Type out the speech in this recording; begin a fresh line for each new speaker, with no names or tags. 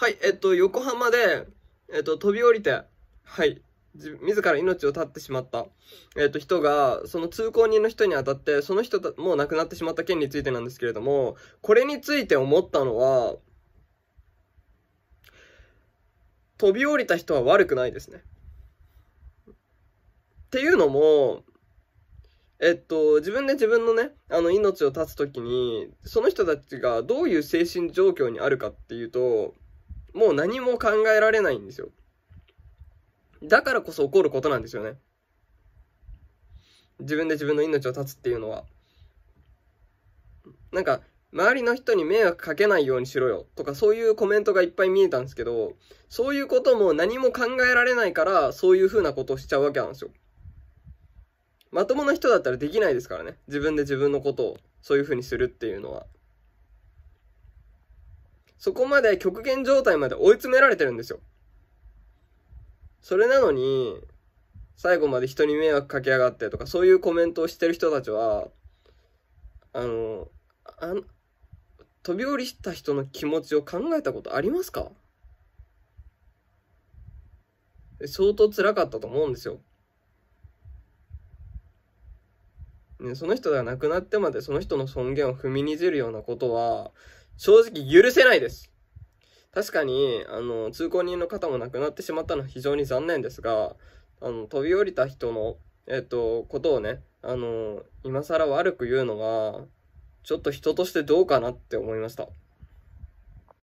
はい、えっと、横浜で、えっと、飛び降りて、はい、自自ら命を絶ってしまった、えっと人がその通行人の人に当たってその人もう亡くなってしまった件についてなんですけれどもこれについて思ったのは飛び降りた人は悪くないですね。っていうのもえっと、自分で自分のね、あの命を絶つ時に、その人たちがどういう精神状況にあるかっていうと、もう何も考えられないんですよ。だからこそ起こることなんですよね。自分で自分の命を絶つっていうのは。なんか、周りの人に迷惑かけないようにしろよとかそういうコメントがいっぱい見えたんですけど、そういうことも何も考えられないからそういうふうなことをしちゃうわけなんですよ。まともな人だったらできないですからね。自分で自分のことをそういうふうにするっていうのは。そこまで極限状態まで追い詰められてるんですよ。それなのに、最後まで人に迷惑かけやがってとか、そういうコメントをしてる人たちは、あの、あ飛び降りした人の気持ちを考えたことありますか相当辛かったと思うんですよ。ね、その人が亡くなってまでその人の尊厳を踏みにじるようなことは、正直許せないです。確かに、あの、通行人の方も亡くなってしまったのは非常に残念ですが、あの、飛び降りた人の、えっと、ことをね、あの、今更悪く言うのは、ちょっと人としてどうかなって思いました。